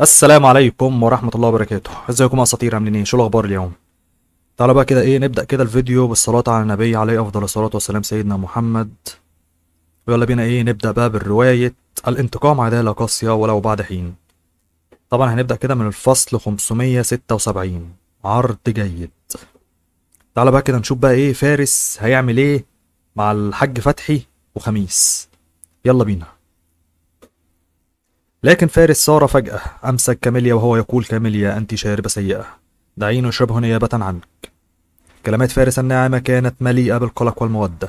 السلام عليكم ورحمة الله وبركاته ازيكم اساطير عاملين ايه شو الاخبار اليوم تعالوا بقى كده ايه نبدأ كده الفيديو بالصلاة على النبي عليه افضل الصلاة والسلام سيدنا محمد ويلا بينا ايه نبدأ بقى بالرواية الانتقام عدالة قاسية ولو بعد حين طبعا هنبدأ كده من الفصل 576 عرض جيد تعالى بقى كده نشوف بقى ايه فارس هيعمل ايه مع الحاج فتحي وخميس يلا بينا لكن فارس ساره فجأة أمسك كاميليا وهو يقول كاميليا أنت شاربة سيئة دعيني أشربه نيابة عنك كلمات فارس الناعمة كانت مليئة بالقلق والمودة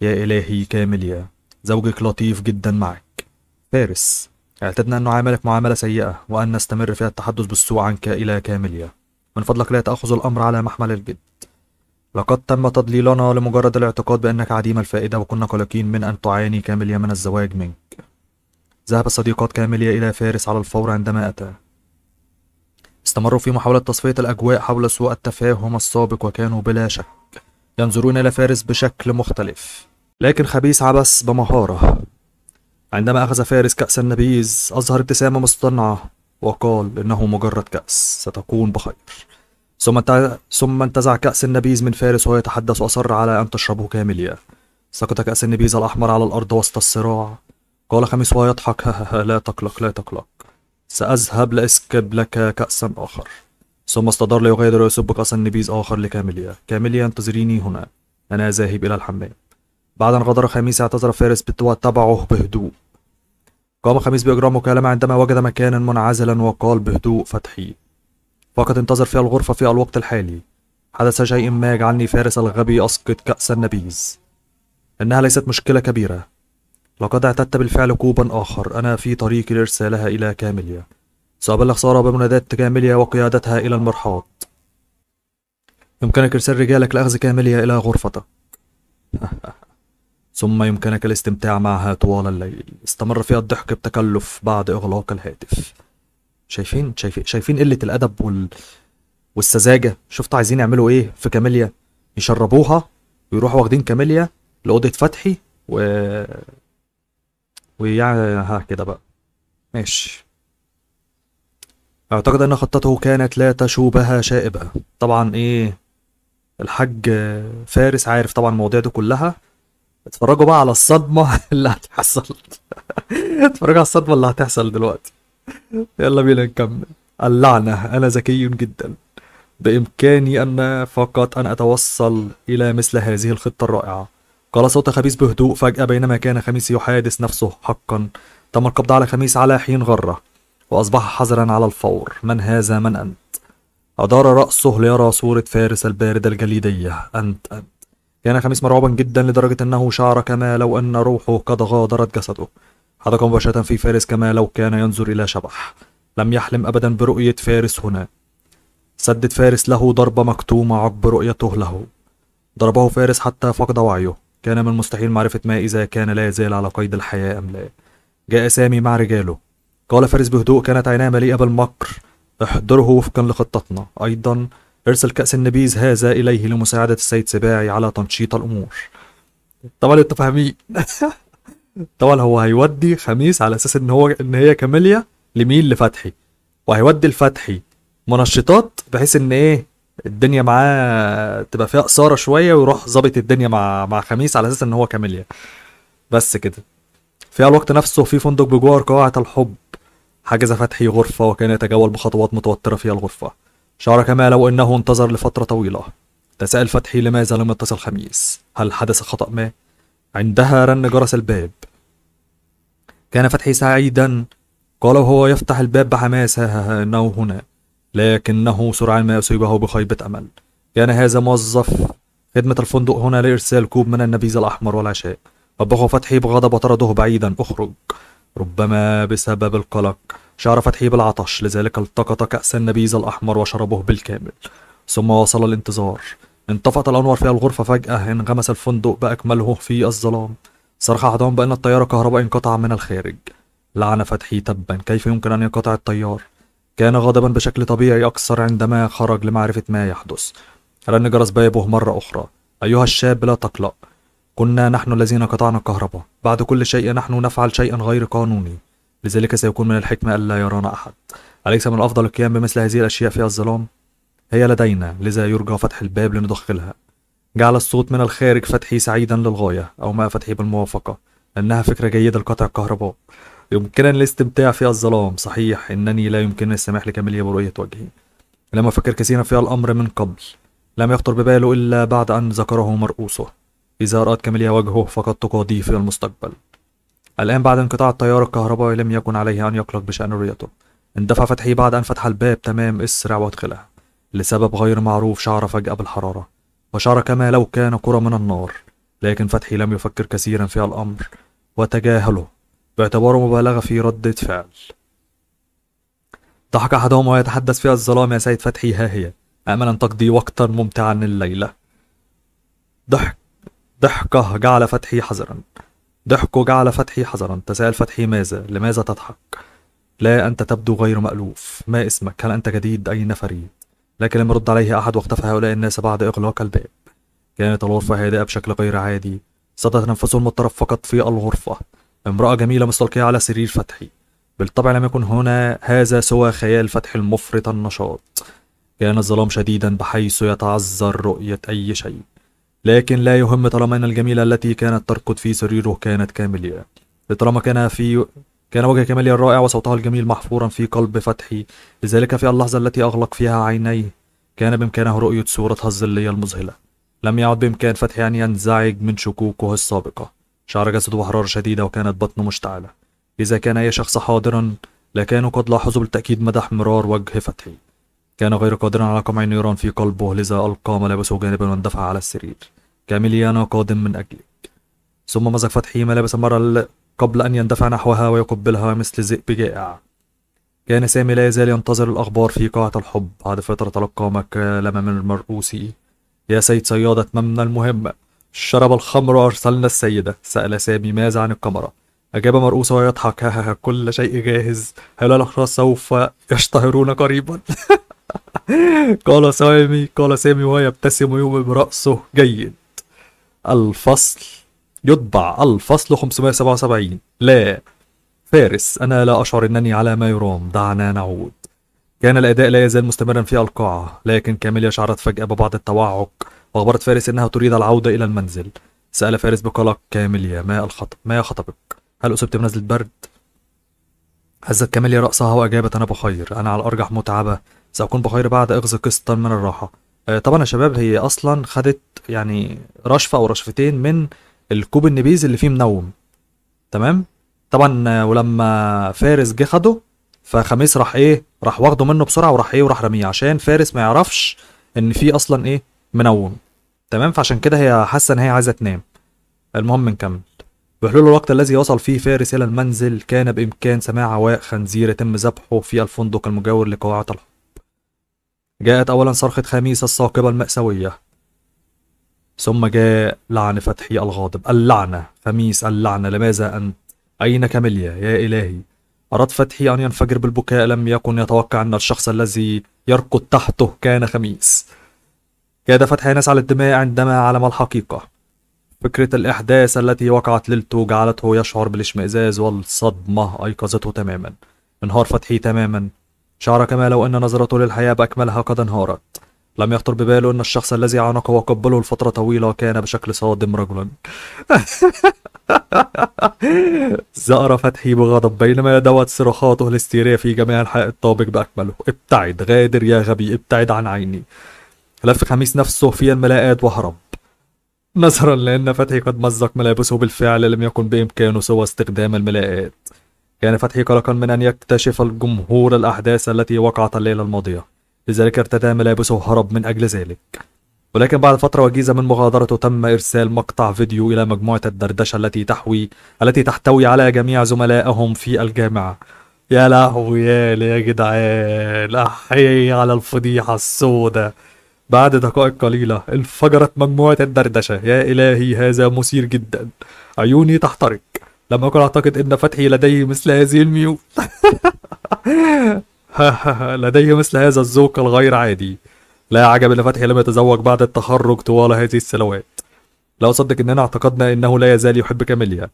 يا إلهي كاميليا زوجك لطيف جدا معك فارس اعتدنا أن نعاملك معاملة سيئة وأن نستمر في التحدث بالسوء عنك إلى كاميليا من فضلك لا تأخذ الأمر على محمل الجد لقد تم تضليلنا لمجرد الاعتقاد بأنك عديم الفائدة وكنا قلقين من أن تعاني كاميليا من الزواج منك ذهب صديقات كاميليا إلى فارس على الفور عندما أتى استمروا في محاولة تصفية الأجواء حول سوء التفاهم السابق وكانوا بلا شك ينظرون إلى فارس بشكل مختلف لكن خبيث عبس بمهارة عندما أخذ فارس كأس النبيذ أظهر ابتسامة مصطنعة وقال إنه مجرد كأس ستكون بخير ثم ثم انتزع كأس النبيذ من فارس وهو يتحدث وأصر على أن تشربه كامليا سقط كأس النبيذ الأحمر على الأرض وسط الصراع قال خميس وهو يضحك لا تقلق لا تقلق سأذهب لأسكب لك كأسا آخر ثم استدار ليغادر ويصب كأسا نبيذ آخر لكاميليا كاميليا انتظريني هنا أنا ذاهب إلى الحمام بعد أن غادر خميس اعتذر فارس تبعه بهدوء قام خميس بإجراء مكالمة عندما وجد مكانا منعزلا وقال بهدوء فتحي فقط انتظر في الغرفة في الوقت الحالي حدث شيء ما يجعلني فارس الغبي أسقط كأس النبيذ إنها ليست مشكلة كبيرة لقد اعتدت بالفعل كوبا آخر أنا في طريقي لإرسالها إلى كاميليا سأبلغ سارة بمنادات كاميليا وقيادتها إلى المرحاض يمكنك إرسال رجالك لأخذ كاميليا إلى غرفتك ثم يمكنك الاستمتاع معها طوال الليل استمر فيها الضحك بتكلف بعد إغلاق الهاتف شايفين شايفين شايفين قلة الأدب وال... والسذاجة شفت عايزين يعملوا إيه في كاميليا يشربوها ويروحوا واخدين كاميليا لأوضة فتحي و ويعني ها كده بقى ماشي اعتقد ان خطته كانت لا تشوبها شائبة طبعا ايه الحاج فارس عارف طبعا المواضيع دي كلها اتفرجوا بقى على الصدمة اللي هتحصل اتفرجوا على الصدمة اللي هتحصل دلوقتي يلا بينا نكمل اللعنة أنا ذكي جدا بإمكاني أن فقط أن أتوصل إلى مثل هذه الخطة الرائعة قال صوت خميس بهدوء فجأة بينما كان خميس يحادث نفسه حقا تم القبض على خميس على حين غرة وأصبح حذرا على الفور من هذا من أنت أدار رأسه ليرى صورة فارس الباردة الجليدية أنت أنت كان خميس مرعوبا جدا لدرجة أنه شعر كما لو أن روحه قد غادرت جسده حدق مباشرة في فارس كما لو كان ينظر إلى شبح لم يحلم أبدا برؤية فارس هنا سدد فارس له ضربة مكتومة عقب رؤيته له ضربه فارس حتى فقد وعيه كان من المستحيل معرفة ما إذا كان لا يزال على قيد الحياة أم لا جاء سامي مع رجاله قال فارس بهدوء كانت عيناه مليئة بالمكر احضره وفقا لخطتنا أيضا ارسل كأس النبيذ هذا إليه لمساعدة السيد سباعي على تنشيط الأمور طبعا انتوا فاهمين طبعا هو هيودي خميس على اساس ان هو ان هي كاميليا لمين لفتحي وهيودي الفتحي منشطات بحيث ان ايه الدنيا معاه تبقى فيها قصاره شويه ويروح ظابط الدنيا مع مع خميس على اساس ان هو كاميليا بس كده في الوقت نفسه في فندق بجوار قاعة الحب حجز فتحي غرفة وكان يتجول بخطوات متوترة فيها الغرفة شعر كما لو أنه انتظر لفترة طويلة تساءل فتحي لماذا لم يتصل خميس هل حدث خطأ ما؟ عندها رن جرس الباب كان فتحي سعيدا قال وهو يفتح الباب بحماس ها ها ها إنه هنا لكنه سرعان ما أصيبه بخيبة أمل كان هذا موظف خدمة الفندق هنا لإرسال كوب من النبيذ الأحمر والعشاء طبخه فتحي بغضب وطرده بعيدا أخرج ربما بسبب القلق شعر فتحي بالعطش لذلك التقط كأس النبيذ الأحمر وشربه بالكامل ثم وصل الانتظار انطفأت الأنوار في الغرفة فجأة انغمس الفندق بأكمله في الظلام صرخ أحدهم بأن التيار الكهربائي انقطع من الخارج لعن فتحي تبا كيف يمكن أن ينقطع التيار كان غاضبا بشكل طبيعي أكثر عندما خرج لمعرفة ما يحدث رن جرس بابه مرة أخرى أيها الشاب لا تقلق كنا نحن الذين قطعنا الكهرباء بعد كل شيء نحن نفعل شيئا غير قانوني لذلك سيكون من الحكمة ألا يرانا أحد أليس من الأفضل القيام بمثل هذه الأشياء في الظلام؟ هي لدينا لذا يرجى فتح الباب لندخلها جعل الصوت من الخارج فتحي سعيدا للغاية أو ما فتحي بالموافقة إنها فكرة جيدة لقطع الكهرباء يمكنني الاستمتاع في الظلام صحيح أنني لا يمكنني السماح لكاميليا برؤية وجهي لم أفكر كثيرا في الأمر من قبل لم يخطر بباله إلا بعد أن ذكره مرؤوسه إذا رأت كاميليا وجهه فقد تقاضيه في المستقبل الآن بعد انقطاع التيار الكهربائي لم يكن عليه أن يقلق بشأن رؤيته اندفع فتحي بعد أن فتح الباب تمام اسرع وادخله لسبب غير معروف شعر فجأة بالحرارة وشعر كما لو كان كرة من النار لكن فتحي لم يفكر كثيرا في الأمر وتجاهله باعتباره مبالغة في ردة فعل ضحك أحدهم وهو يتحدث فيها الظلام يا سيد فتحي ها هي أملا تقضي وقتا ممتعا الليلة ضحك ضحكه جعل فتحي حذرا ضحكه جعل فتحي حذرا تساءل فتحي ماذا لماذا تضحك لا أنت تبدو غير مألوف ما اسمك هل أنت جديد أين فريد لكن لم يرد عليه أحد واختفى هؤلاء الناس بعد إغلاق الباب كانت الغرفة هادئة بشكل غير عادي صدت نفسه المضطرب فقط في الغرفة امرأة جميلة مستلقية على سرير فتحي بالطبع لم يكن هنا هذا سوى خيال فتح المفرط النشاط كان الظلام شديدا بحيث يتعذر رؤية أي شيء لكن لا يهم طالما أن الجميلة التي كانت ترقد في سريره كانت كاملية لطالما كان في كان وجه كامليا الرائع وصوتها الجميل محفورا في قلب فتحي لذلك في اللحظة التي أغلق فيها عينيه كان بإمكانه رؤية صورتها الظلية المذهلة لم يعد بإمكان فتحي أن ينزعج من شكوكه السابقة شعر جسده حرارة شديدة وكانت بطنه مشتعلة إذا كان أي شخص حاضرا لكانوا قد لاحظوا بالتأكيد مدى احمرار وجه فتحي كان غير قادرا على قمع النيران في قلبه لذا ألقى ملابسه جانبا واندفع على السرير كاميليا أنا قادم من أجلك ثم مزق فتحي ملابس المرة قبل أن يندفع نحوها ويقبلها مثل ذئب جائع كان سامي لا يزال ينتظر الأخبار في قاعة الحب بعد فترة تلقى مكالمة من المرؤوسي يا سيد صيادة ممنى المهمة شرب الخمر وأرسلنا السيدة سأل سامي ماذا عن الكاميرا أجاب مرؤوس ويضحك ها ها كل شيء جاهز هل الأشخاص سوف يشتهرون قريبا قال سامي قال سامي وهو يبتسم يوم برأسه جيد الفصل يطبع الفصل 577 لا فارس أنا لا أشعر أنني على ما يرام دعنا نعود كان الأداء لا يزال مستمرا في القاعة لكن كاميليا شعرت فجأة ببعض التوعك وأخبرت فارس أنها تريد العودة إلى المنزل سأل فارس بقلق كامل يا ما الخطب ما خطبك هل أصبت بنزلة برد هزت كاميليا رأسها وأجابت أنا بخير أنا على الأرجح متعبة سأكون بخير بعد إخذ قسطا من الراحة آه، طبعا يا شباب هي أصلا خدت يعني رشفة أو رشفتين من الكوب النبيذ اللي فيه منوم تمام طبعا آه، ولما فارس جه خده فخميس راح ايه راح واخده منه بسرعه وراح ايه وراح رميه عشان فارس ما يعرفش ان في اصلا ايه منوم تمام فعشان كده هي حاسه ان هي عايزه تنام المهم نكمل بحلول الوقت الذي وصل فيه فارس إلى المنزل كان بإمكان سماع عواء خنزير يتم ذبحه في الفندق المجاور لقاعة الحب جاءت أولا صرخة خميس الثاقبة المأساوية ثم جاء لعن فتحي الغاضب اللعنة خميس اللعنة لماذا أنت أين كاميليا يا إلهي أراد فتحي أن ينفجر بالبكاء لم يكن يتوقع أن الشخص الذي يركض تحته كان خميس كاد فتح ناس على الدماء عندما علم الحقيقة فكرة الأحداث التي وقعت ليلته جعلته يشعر بالاشمئزاز والصدمة أيقظته تماما انهار فتحي تماما شعر كما لو أن نظرته للحياة بأكملها قد انهارت لم يخطر بباله أن الشخص الذي عانقه وقبله لفترة طويلة كان بشكل صادم رجلا زأر فتحي بغضب بينما يدوت صراخاته الهستيرية في جميع أنحاء الطابق بأكمله ابتعد غادر يا غبي ابتعد عن عيني لف خميس نفسه في الملاءات وهرب نظرا لأن فتحي قد مزق ملابسه بالفعل لم يكن بإمكانه سوى استخدام الملاءات كان فتحي قلقا من أن يكتشف الجمهور الأحداث التي وقعت الليلة الماضية لذلك ارتدى ملابسه وهرب من أجل ذلك ولكن بعد فترة وجيزة من مغادرته تم إرسال مقطع فيديو إلى مجموعة الدردشة التي تحوي التي تحتوي على جميع زملائهم في الجامعة يا لهوي يا جدعان أحيي على الفضيحة السوداء بعد دقائق قليلة انفجرت مجموعة الدردشة يا إلهي هذا مثير جدا عيوني تحترق لم أكن أعتقد أن فتحي لديه مثل هذه الميول لديه مثل هذا الذوق الغير عادي لا عجب أن فتحي لم يتزوج بعد التخرج طوال هذه السنوات لا أصدق أننا اعتقدنا أنه لا يزال يحب كاميليا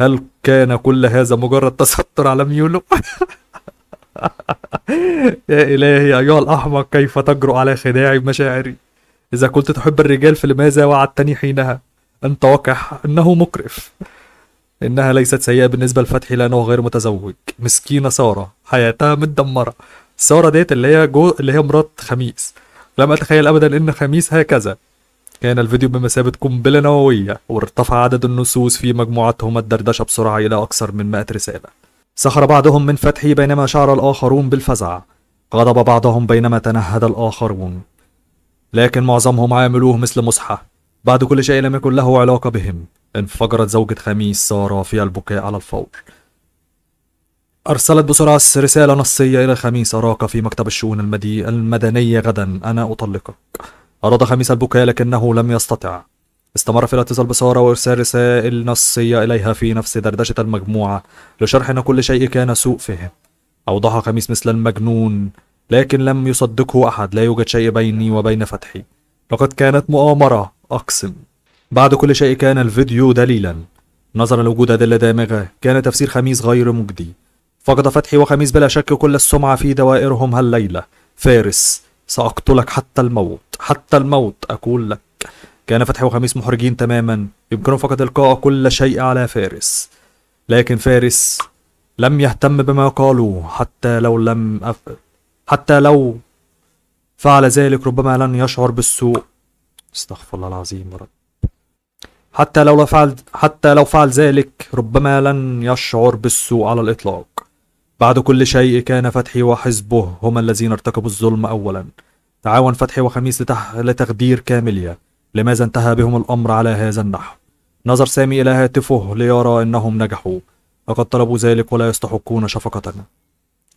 هل كان كل هذا مجرد تستر على ميوله؟ يا إلهي أيها الأحمق كيف تجرؤ على خداع مشاعري إذا كنت تحب الرجال فلماذا وعدتني حينها أنت وقح أنه مقرف إنها ليست سيئة بالنسبة لفتحي لأنه غير متزوج مسكينة سارة حياتها متدمرة سارة ديت اللي هي جو اللي هي مرات خميس لم أتخيل أبدا إن خميس هكذا كان الفيديو بمثابة قنبلة نووية وارتفع عدد النصوص في مجموعتهما الدردشة بسرعة إلى أكثر من 100 رسالة سخر بعضهم من فتحي بينما شعر الآخرون بالفزع غضب بعضهم بينما تنهد الآخرون لكن معظمهم عاملوه مثل مصحة بعد كل شيء لم يكن له علاقة بهم انفجرت زوجة خميس سارة في البكاء على الفور أرسلت بسرعة رسالة نصية إلى خميس أراك في مكتب الشؤون المدنية غدا أنا أطلقك أراد خميس البكاء لكنه لم يستطع استمر في الاتصال بسارة وإرسال رسائل نصية إليها في نفس دردشة المجموعة لشرح أن كل شيء كان سوء فهم أوضح خميس مثل المجنون لكن لم يصدقه أحد لا يوجد شيء بيني وبين فتحي لقد كانت مؤامرة أقسم بعد كل شيء كان الفيديو دليلا نظرا لوجود أدلة دامغة كان تفسير خميس غير مجدي فقد فتحي وخميس بلا شك كل السمعة في دوائرهم هالليلة فارس سأقتلك حتى الموت حتى الموت أقول لك كان فتحي وخميس محرجين تماما يمكنهم فقط إلقاء كل شيء على فارس لكن فارس لم يهتم بما قالوا حتى لو لم أف... حتى لو فعل ذلك ربما لن يشعر بالسوء استغفر الله العظيم رب حتى لو فعل حتى لو فعل ذلك ربما لن يشعر بالسوء على الإطلاق بعد كل شيء كان فتحي وحزبه هما الذين ارتكبوا الظلم أولا تعاون فتحي وخميس لتح... لتخدير كامليا لماذا انتهى بهم الأمر على هذا النحو نظر سامي إلى هاتفه ليرى أنهم نجحوا لقد طلبوا ذلك ولا يستحقون شفقتنا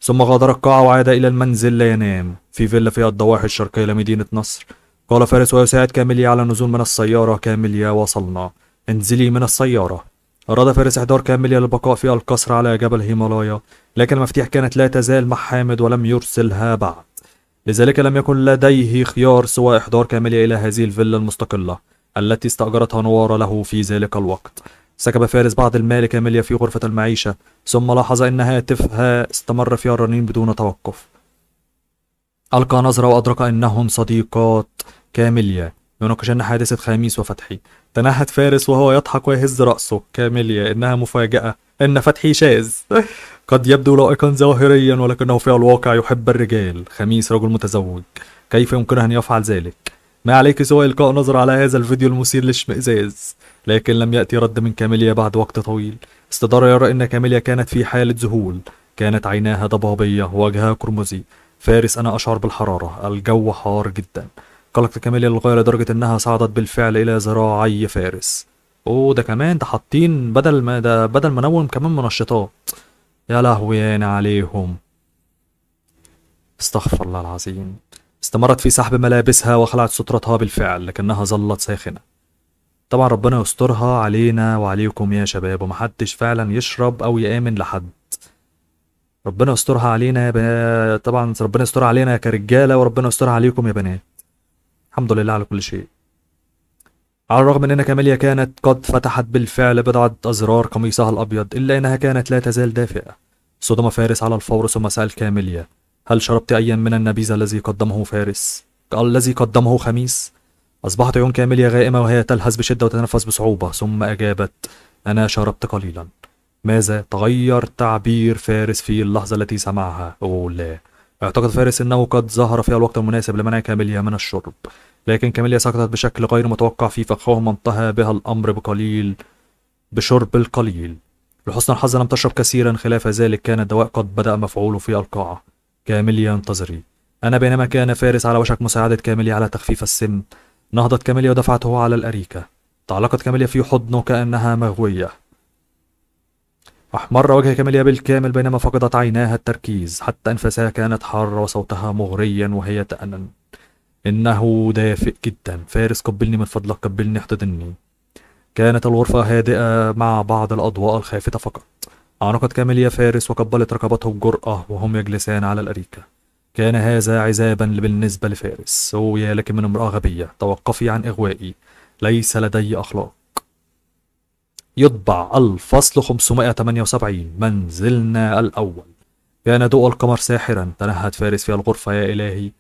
ثم غادر القاعة وعاد إلى المنزل لينام في فيلا في الضواحي الشرقية لمدينة نصر قال فارس ويساعد كاميليا على النزول من السيارة كاميليا وصلنا انزلي من السيارة أراد فارس إحضار كاميليا للبقاء في القصر على جبل هيمالايا لكن المفاتيح كانت لا تزال مع حامد ولم يرسلها بعد لذلك لم يكن لديه خيار سوى إحضار كاميليا إلى هذه الفيلا المستقلة التي استأجرتها نوار له في ذلك الوقت سكب فارس بعض المال كاميليا في غرفة المعيشة ثم لاحظ أن هاتفها استمر فيها الرنين بدون توقف ألقى نظرة وأدرك أنهن صديقات كاميليا يناقشان حادثة خميس وفتحي تنهد فارس وهو يضحك ويهز رأسه كاميليا إنها مفاجأة إن فتحي شاذ قد يبدو لائقا ظاهريا ولكنه في الواقع يحب الرجال خميس رجل متزوج كيف يمكنه أن يفعل ذلك؟ ما عليك سوى إلقاء نظرة على هذا الفيديو المثير للاشمئزاز لكن لم يأتي رد من كاميليا بعد وقت طويل استدار يرى أن كاميليا كانت في حالة ذهول كانت عيناها ضبابية ووجهها قرمزي فارس أنا أشعر بالحرارة الجو حار جدا قلقت كماليا للغاية لدرجة إنها صعدت بالفعل إلى ذراعي فارس ده كمان ده حاطين بدل ما ده بدل ما نوم كمان منشطات يا لهويان عليهم استغفر الله العظيم استمرت في سحب ملابسها وخلعت سترتها بالفعل لكنها ظلت ساخنة طبعا ربنا يسترها علينا وعليكم يا شباب ومحدش فعلا يشرب أو يآمن لحد ربنا يسترها علينا يا بنات طبعا ربنا يسترها علينا كرجالة وربنا يسترها عليكم يا بنات الحمد لله على كل شيء على الرغم من ان كاميليا كانت قد فتحت بالفعل بضعة أزرار قميصها الأبيض إلا أنها كانت لا تزال دافئة صدم فارس على الفور ثم سأل كاميليا هل شربت أيا من النبيذ الذي قدمه فارس؟ الذي قدمه خميس؟ أصبحت عيون كاميليا غائمة وهي تلهث بشدة وتتنفس بصعوبة ثم أجابت أنا شربت قليلا ماذا تغير تعبير فارس في اللحظة التي سمعها؟ أوه لا اعتقد فارس أنه قد ظهر في الوقت المناسب لمنع كاميليا من الشرب لكن كاميليا سقطت بشكل غير متوقع في فخهم انتهى بها الأمر بقليل بشرب القليل لحسن الحظ لم تشرب كثيرا خلاف ذلك كان الدواء قد بدأ مفعوله في القاعة كاميليا انتظري أنا بينما كان فارس على وشك مساعدة كاميليا على تخفيف السم نهضت كاميليا ودفعته على الأريكة تعلقت كاميليا في حضنه كأنها مغوية أحمر وجه كاميليا بالكامل بينما فقدت عيناها التركيز حتى أنفاسها كانت حارة وصوتها مغريا وهي تأنن إنه دافئ جدا فارس قبلني من فضلك قبلني احتضني كانت الغرفة هادئة مع بعض الأضواء الخافتة فقط عانقت كاميليا فارس وقبلت رقبته بجرأة وهم يجلسان على الأريكة كان هذا عذابا بالنسبة لفارس أو يا لك من امرأة غبية توقفي عن إغوائي ليس لدي أخلاق يطبع الفصل 578 منزلنا الأول كان ضوء القمر ساحرا تنهد فارس في الغرفة يا إلهي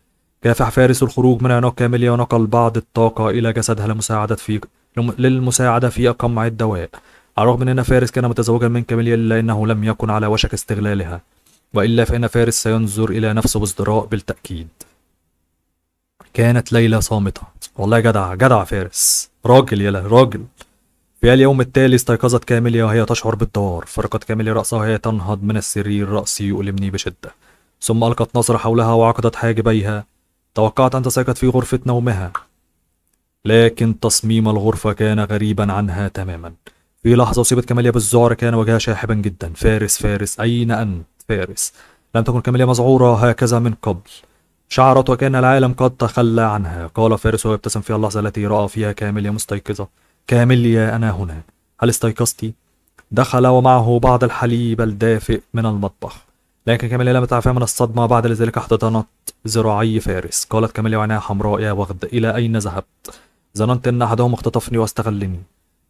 كافح فارس الخروج من عنق كاميليا ونقل بعض الطاقة إلى جسدها لمساعدة في للمساعدة في قمع الدواء على الرغم من أن فارس كان متزوجا من كاميليا إلا أنه لم يكن على وشك استغلالها وإلا فإن فارس سينظر إلى نفسه بازدراء بالتأكيد كانت ليلى صامتة والله جدع جدع فارس راجل يلا راجل في اليوم التالي استيقظت كاميليا وهي تشعر بالدوار فرقت كاميليا رأسها وهي تنهض من السرير رأسي يؤلمني بشدة ثم ألقت نظرة حولها وعقدت حاجبيها توقعت أن تستيقظ في غرفة نومها لكن تصميم الغرفة كان غريبا عنها تماما في لحظة أصيبت كاميليا بالذعر كان وجهها شاحبا جدا فارس فارس أين أنت فارس لم تكن كاميليا مذعورة هكذا من قبل شعرت وكان العالم قد تخلى عنها قال فارس وهو يبتسم في اللحظة التي رأى فيها كاميليا مستيقظة كاميليا أنا هنا هل استيقظت؟ دخل ومعه بعض الحليب الدافئ من المطبخ لكن كاميليا لم تعفى من الصدمة بعد ذلك احتضنت ذراعي فارس قالت كاميليا وعيناها حمراء يا وغد إلى أين ذهبت؟ ظننت أن أحدهم اختطفني واستغلني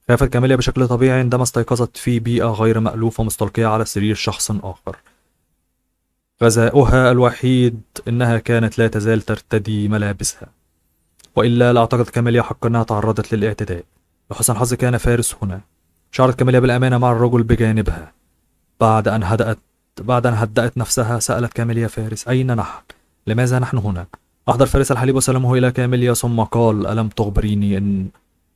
خافت كاميليا بشكل طبيعي عندما استيقظت في بيئة غير مألوفة مستلقية على سرير شخص آخر غذاؤها الوحيد إنها كانت لا تزال ترتدي ملابسها وإلا لأعتقد كاميليا حق أنها تعرضت للاعتداء لحسن حظي كان فارس هنا شعرت كاميليا بالأمانة مع الرجل بجانبها بعد أن هدأت بعد أن هدأت نفسها سألت كاميليا فارس أين نحن؟ لماذا نحن هنا؟ أحضر فارس الحليب وسلمه إلى كاميليا ثم قال ألم تخبريني أن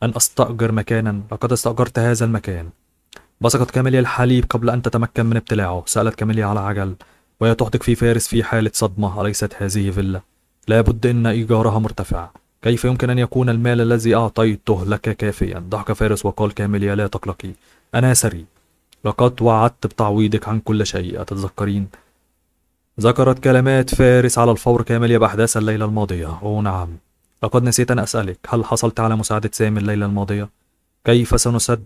أن أستأجر مكانا لقد استأجرت هذا المكان بصقت كاميليا الحليب قبل أن تتمكن من ابتلاعه سألت كاميليا على عجل وهي تحدق في فارس في حالة صدمة أليست هذه فيلا لابد أن إيجارها مرتفع كيف يمكن أن يكون المال الذي أعطيته لك كافيا ضحك فارس وقال كامليا لا تقلقي أنا سري لقد وعدت بتعويضك عن كل شيء أتتذكرين ذكرت كلمات فارس على الفور كامليا بأحداث الليلة الماضية أوه نعم لقد نسيت أن أسألك هل حصلت على مساعدة سامي الليلة الماضية؟ كيف سنسد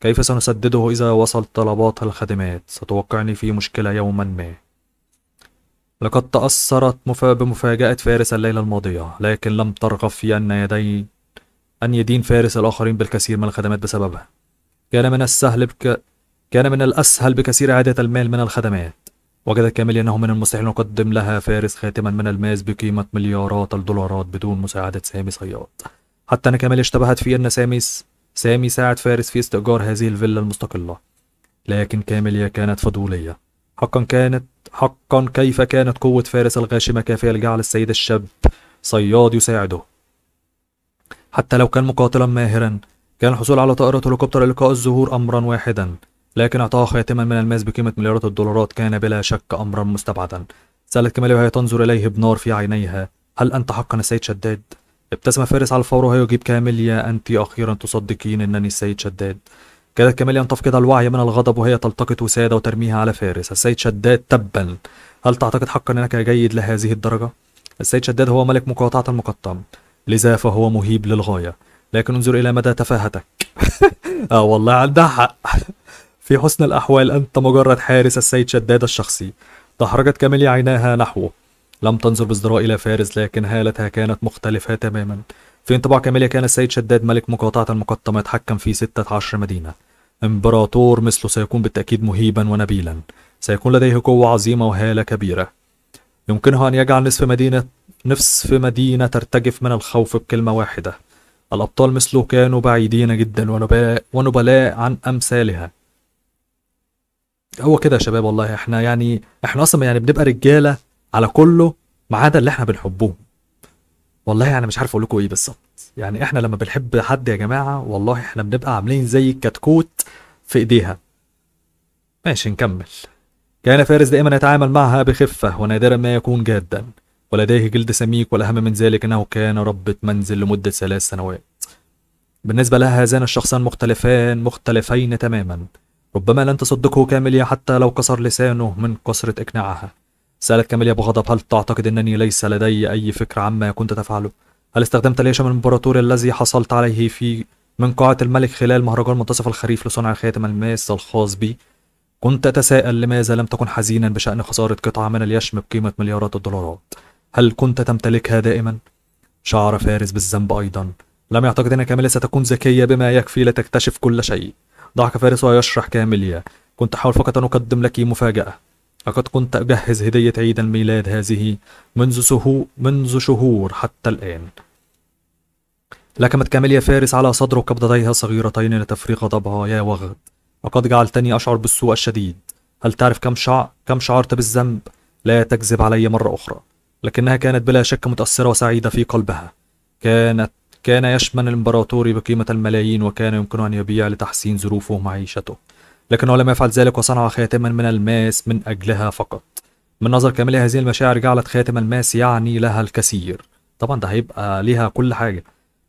كيف سنسدده إذا وصلت طلبات الخدمات؟ ستوقعني في مشكلة يوما ما لقد تأثرت بمفاجأة فارس الليلة الماضية لكن لم ترغب في أن يدين أن يدين فارس الآخرين بالكثير من الخدمات بسببها كان من السهل بك... كان من الأسهل بكثير إعادة المال من الخدمات وجد كامل أنه من المستحيل أن يقدم لها فارس خاتما من الماس بقيمة مليارات الدولارات بدون مساعدة سامي صياد حتى أن كامل اشتبهت في أن سامي سامي ساعد فارس في استئجار هذه الفيلا المستقلة لكن كاميليا كانت فضولية حقا كانت حقا كيف كانت قوة فارس الغاشمة كافية لجعل السيد الشاب صياد يساعده حتى لو كان مقاتلا ماهرا كان الحصول على طائرة هليكوبتر لقاء الزهور أمرا واحدا لكن إعطاء خاتما من الماس بقيمة مليارات الدولارات كان بلا شك أمرا مستبعدا سألت كمال وهي تنظر إليه بنار في عينيها هل أنت حقا السيد شداد؟ ابتسم فارس على الفور وهي يجيب كامل يا أنت أخيرا تصدقين أنني السيد شداد كادت كمال أن تفقد الوعي من الغضب وهي تلتقط وسادة وترميها على فارس السيد شداد تبا هل تعتقد حقا أنك جيد لهذه الدرجة؟ السيد شداد هو ملك مقاطعة المقطم لذا فهو مهيب للغاية لكن انظر إلى مدى تفاهتك آه والله عندها حق في حسن الأحوال أنت مجرد حارس السيد شداد الشخصي تحرجت كاميليا عيناها نحوه لم تنظر بازدراء إلى فارس لكن هالتها كانت مختلفة تماما في انطباع كاميليا كان السيد شداد ملك مقاطعة المقطم يتحكم في ستة عشر مدينة إمبراطور مثله سيكون بالتأكيد مهيبا ونبيلا سيكون لديه قوة عظيمة وهالة كبيرة يمكنه أن يجعل نصف مدينة نصف مدينة ترتجف من الخوف بكلمة واحدة الأبطال مثله كانوا بعيدين جدا ونبلاء, ونبلاء عن أمثالها هو كده يا شباب والله احنا يعني احنا اصلا يعني بنبقى رجاله على كله ما عدا اللي احنا بنحبهم والله انا يعني مش عارف اقول لكم ايه بالظبط يعني احنا لما بنحب حد يا جماعه والله احنا بنبقى عاملين زي الكتكوت في ايديها ماشي نكمل كان فارس دائما يتعامل معها بخفه ونادرا ما يكون جادا ولديه جلد سميك والاهم من ذلك انه كان ربة منزل لمده ثلاث سنوات بالنسبه لها هذان الشخصان مختلفان مختلفين تماما ربما لن تصدقه كامليا حتى لو كسر لسانه من كثرة إقناعها سألت كاميليا بغضب هل تعتقد أنني ليس لدي أي فكرة عما كنت تفعله؟ هل استخدمت ليشم الإمبراطوري الذي حصلت عليه في من قاعة الملك خلال مهرجان منتصف الخريف لصنع خاتم الماس الخاص بي؟ كنت أتساءل لماذا لم تكن حزينا بشأن خسارة قطعة من اليشم بقيمة مليارات الدولارات هل كنت تمتلكها دائما؟ شعر فارس بالذنب أيضا لم يعتقد أن كاميليا ستكون ذكية بما يكفي لتكتشف كل شيء ضحك فارس ويشرح كاميليا كنت أحاول فقط أن أقدم لك مفاجأة لقد كنت أجهز هدية عيد الميلاد هذه منذ, سهو منذ شهور حتى الآن لكمت كاميليا فارس على صدره قبضتيها صغيرتين لتفريغ غضبها يا وغد لقد جعلتني أشعر بالسوء الشديد هل تعرف كم شع... كم شعرت بالذنب لا تكذب علي مرة أخرى لكنها كانت بلا شك متأثرة وسعيدة في قلبها كانت كان يشمن الإمبراطوري بقيمة الملايين وكان يمكنه أن يبيع لتحسين ظروفه ومعيشته لكنه لم يفعل ذلك وصنع خاتما من الماس من أجلها فقط من نظر كامل هذه المشاعر جعلت خاتم الماس يعني لها الكثير طبعا ده هيبقى ليها كل حاجة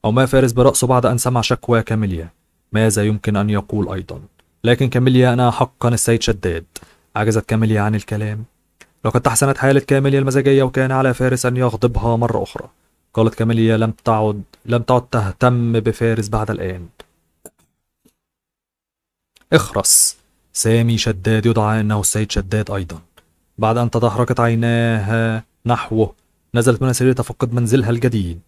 أو ما فارس برأسه بعد أن سمع شكوى كاميليا ماذا يمكن أن يقول أيضا لكن كاميليا أنا حقا السيد شداد عجزت كاميليا عن الكلام لقد تحسنت حالة كاميليا المزاجية وكان على فارس أن يغضبها مرة أخرى قالت كاميليا لم تعد لم تعد تهتم بفارس بعد الآن اخرس سامي شداد يدعى أنه السيد شداد أيضا بعد أن تدهركت عيناها نحوه نزلت من السرير تفقد منزلها الجديد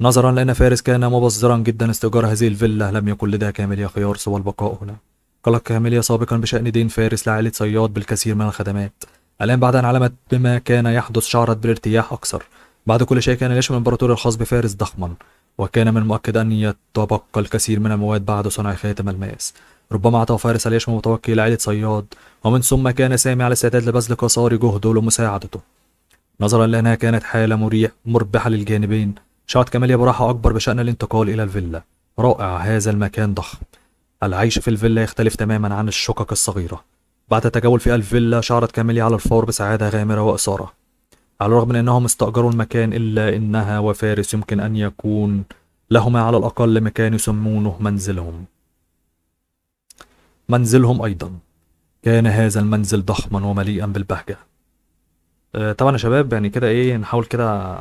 نظرا لأن فارس كان مبذرا جدا استئجار هذه الفيلا لم يكن لدى كاميليا خيار سوى البقاء هنا قالت كاميليا سابقا بشأن دين فارس لعائلة صياد بالكثير من الخدمات الآن بعد أن علمت بما كان يحدث شعرت بالارتياح أكثر بعد كل شيء كان العيش من الإمبراطور الخاص بفارس ضخما وكان من المؤكد أن يتبقى الكثير من المواد بعد صنع خاتم الماس ربما أعطى فارس اليشم المتوكي لعائلة صياد ومن ثم كان سامي على استعداد لبذل قصارى جهده لمساعدته نظرا لأنها كانت حالة مريح مربحة للجانبين شعرت كماليا براحة أكبر بشأن الانتقال إلى الفيلا رائع هذا المكان ضخم العيش في الفيلا يختلف تماما عن الشقق الصغيرة بعد التجول في الفيلا شعرت كاميليا على الفور بسعادة غامرة وإثارة على الرغم من أنهم استأجروا المكان إلا إنها وفارس يمكن أن يكون لهما على الأقل مكان يسمونه منزلهم منزلهم أيضا كان هذا المنزل ضخما ومليئا بالبهجة أه، طبعا يا شباب يعني كده ايه نحاول كده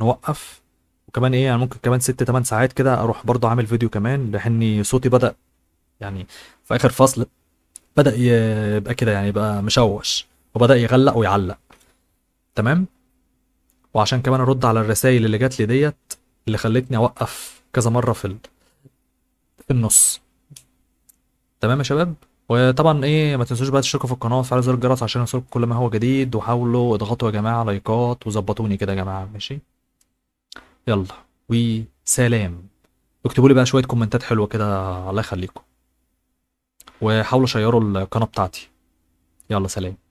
نوقف وكمان ايه يعني ممكن كمان ست تمن ساعات كده اروح برضه عامل فيديو كمان لاني صوتي بدأ يعني في اخر فصل بدأ يبقى كده يعني يبقى مشوش وبدأ يغلق ويعلق تمام وعشان كمان ارد على الرسائل اللي جات لي ديت اللي خلتني اوقف كذا مره في في النص تمام يا شباب وطبعا ايه ما تنسوش بقى تشتركوا في القناه وتفعلوا زر الجرس عشان يوصلكم كل ما هو جديد وحاولوا اضغطوا يا جماعه لايكات وظبطوني كده يا جماعه ماشي يلا وسلام اكتبوا لي بقى شويه كومنتات حلوه كده الله يخليكم وحاولوا شيروا القناه بتاعتي يلا سلام